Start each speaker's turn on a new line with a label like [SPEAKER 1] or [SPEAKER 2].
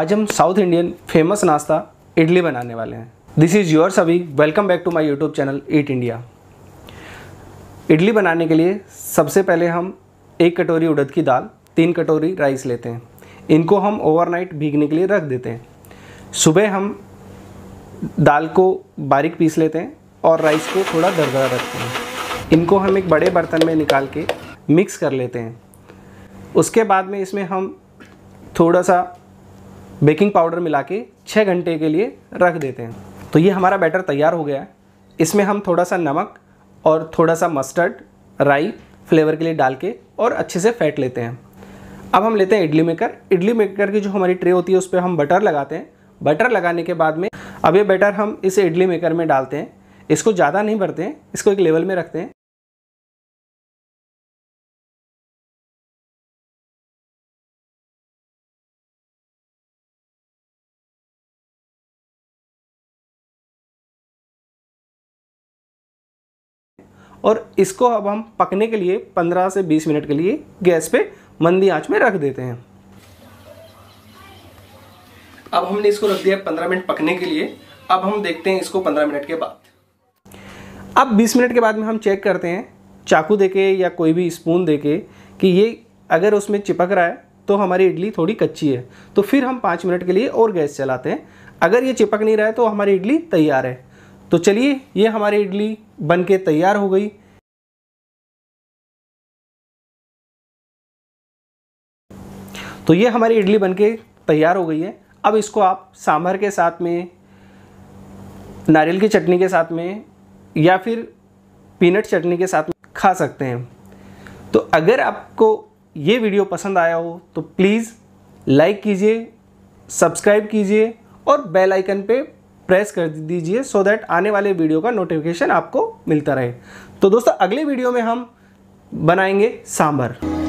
[SPEAKER 1] आज हम south Indian famous नाश्ता इडली बनाने वाले हैं दिस इज़ योर सभी welcome back to my YouTube channel eat India idli बनाने के लिए सबसे पहले हम एक कटोरी उड़द की दाल तीन कटोरी राइस लेते हैं इनको हम ओवरनाइट भीगने के लिए रख देते हैं सुबह हम दाल को बारीक पीस लेते हैं और राइस को थोड़ा दरदरा रखते हैं इनको हम एक बड़े बर्तन में निकाल के मिक्स कर लेते हैं उसके बाद में इसमें हम थोड़ा सा बेकिंग पाउडर मिला के छः घंटे के लिए रख देते हैं तो ये हमारा बैटर तैयार हो गया है इसमें हम थोड़ा सा नमक और थोड़ा सा मस्टर्ड राई फ्लेवर के लिए डाल के और अच्छे से फेंट लेते हैं अब हम लेते हैं इडली मेकर इडली मेकर की जो हमारी ट्रे होती है उस पर हम बटर लगाते हैं
[SPEAKER 2] बटर लगाने के बाद में अब ये बैटर हम इसे इडली मेकर में डालते हैं इसको ज़्यादा नहीं भरते हैं इसको एक लेवल में रखते हैं और इसको अब हम पकने के लिए 15 से 20 मिनट के लिए गैस पे
[SPEAKER 1] मंदी आंच में रख देते हैं अब हमने इसको रख दिया 15 मिनट पकने के लिए अब हम देखते हैं इसको 15 मिनट के बाद अब 20 मिनट के बाद में हम चेक करते हैं चाकू देके या कोई भी स्पून देके कि ये अगर उसमें चिपक रहा है तो हमारी इडली थोड़ी कच्ची है तो फिर हम पाँच मिनट के लिए और गैस चलाते हैं
[SPEAKER 2] अगर ये चिपक नहीं रहा है तो हमारी इडली तैयार है तो चलिए ये हमारी इडली बन के तैयार हो गई तो ये हमारी इडली बन के तैयार हो गई है अब इसको आप
[SPEAKER 1] सांभर के साथ में नारियल की चटनी के साथ में या फिर पीनट चटनी के साथ में खा सकते हैं तो अगर आपको ये वीडियो पसंद आया हो तो प्लीज़ लाइक कीजिए सब्सक्राइब कीजिए और बेल आइकन पे प्रेस कर दीजिए सो दैट आने वाले वीडियो का नोटिफिकेशन आपको मिलता रहे तो दोस्तों अगले वीडियो में हम बनाएंगे सांभर